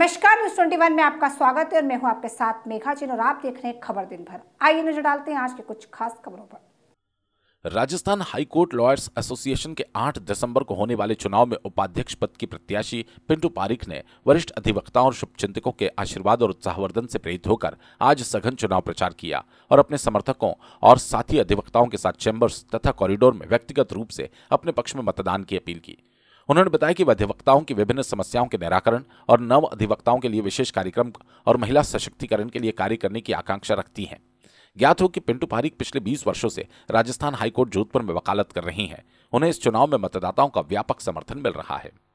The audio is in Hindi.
नमस्कार न्यूज ट्वेंटी में आपका स्वागत है और मैं हूं आपके साथ मेघा चिन और आप देख रहे हैं खबर दिन भर आइए नजर डालते हैं आज के कुछ खास खबरों पर राजस्थान हाईकोर्ट लॉयर्स एसोसिएशन के 8 दिसंबर को होने वाले चुनाव में उपाध्यक्ष पद की प्रत्याशी पिंटू पारिक ने वरिष्ठ अधिवक्ताओं और शुभचिंतकों के आशीर्वाद और उत्साहवर्धन से प्रेरित होकर आज सघन चुनाव प्रचार किया और अपने समर्थकों और साथी अधिवक्ताओं के साथ चैम्बर्स तथा कॉरिडोर में व्यक्तिगत रूप से अपने पक्ष में मतदान की अपील की उन्होंने बताया कि अधिवक्ताओं की विभिन्न समस्याओं के निराकरण और नव अधिवक्ताओं के लिए विशेष कार्यक्रम और महिला सशक्तिकरण के लिए कार्य करने की आकांक्षा रखती हैं ज्ञात हो कि पिंटू पारिक पिछले 20 वर्षों से राजस्थान हाईकोर्ट जोधपुर में वकालत कर रही हैं उन्हें इस चुनाव में मतदाताओं का व्यापक समर्थन मिल रहा है